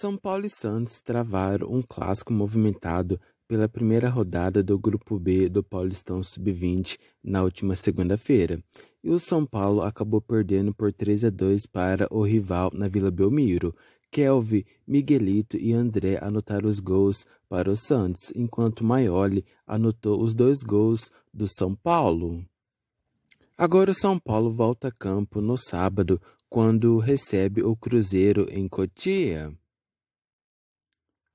São Paulo e Santos travaram um clássico movimentado pela primeira rodada do Grupo B do Paulistão Sub-20 na última segunda-feira, e o São Paulo acabou perdendo por 3 a 2 para o rival na Vila Belmiro. Kelvin, Miguelito e André anotaram os gols para o Santos, enquanto Maioli anotou os dois gols do São Paulo. Agora o São Paulo volta a campo no sábado, quando recebe o Cruzeiro em Cotia.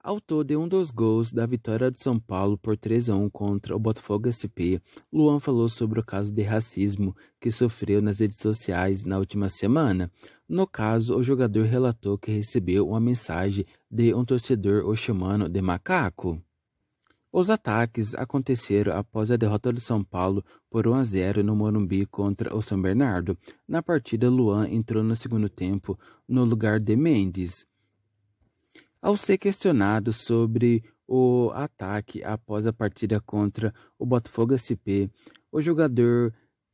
Autor de um dos gols da vitória de São Paulo por 3 a 1 contra o Botafogo SP, Luan falou sobre o caso de racismo que sofreu nas redes sociais na última semana. No caso, o jogador relatou que recebeu uma mensagem de um torcedor o chamando de macaco. Os ataques aconteceram após a derrota do de São Paulo por 1 a 0 no Morumbi contra o São Bernardo. Na partida, Luan entrou no segundo tempo no lugar de Mendes ao ser questionado sobre o ataque após a partida contra o Botafogo SP, o jogador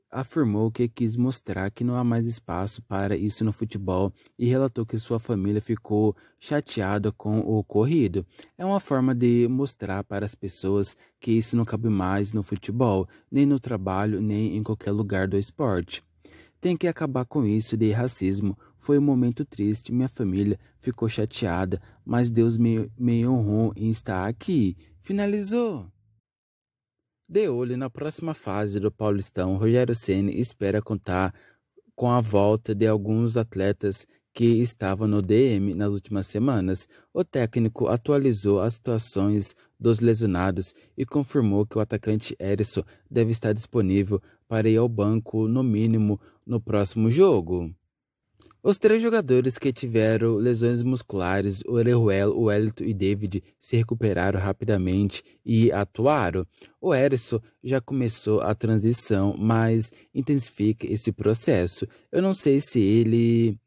afirmou que quis mostrar que não há mais espaço para isso no futebol e relatou que sua família ficou chateada com o ocorrido. É uma forma de mostrar para as pessoas que isso não cabe mais no futebol, nem no trabalho, nem em qualquer lugar do esporte. Tem que acabar com isso de racismo. Foi um momento triste, minha família ficou chateada, mas Deus me, me honrou em estar aqui. Finalizou. De olho na próxima fase do Paulistão, Rogério Ceni espera contar com a volta de alguns atletas que estavam no DM nas últimas semanas. O técnico atualizou as situações dos lesionados e confirmou que o atacante Erisson deve estar disponível para ir ao banco no mínimo no próximo jogo. Os três jogadores que tiveram lesões musculares, o Wellington e David, se recuperaram rapidamente e atuaram. O Erickson já começou a transição, mas intensifica esse processo. Eu não sei se ele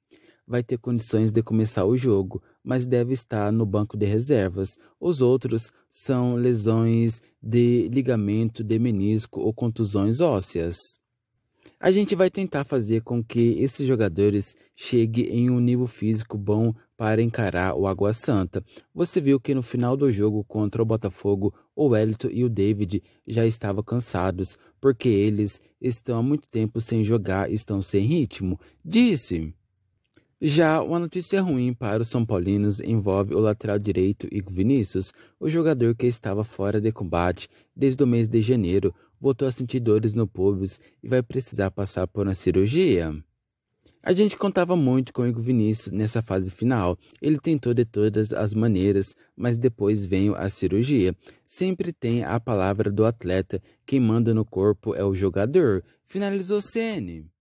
vai ter condições de começar o jogo, mas deve estar no banco de reservas. Os outros são lesões de ligamento de menisco ou contusões ósseas. A gente vai tentar fazer com que esses jogadores cheguem em um nível físico bom para encarar o Água Santa. Você viu que no final do jogo contra o Botafogo, o Wellington e o David já estavam cansados, porque eles estão há muito tempo sem jogar, estão sem ritmo. Disse. Já uma notícia ruim para os São Paulinos envolve o lateral direito Igor Vinícius. O jogador que estava fora de combate desde o mês de janeiro voltou a sentir dores no pubis e vai precisar passar por uma cirurgia. A gente contava muito com o Igor Vinícius nessa fase final. Ele tentou de todas as maneiras, mas depois veio a cirurgia. Sempre tem a palavra do atleta, quem manda no corpo é o jogador. Finalizou Sene.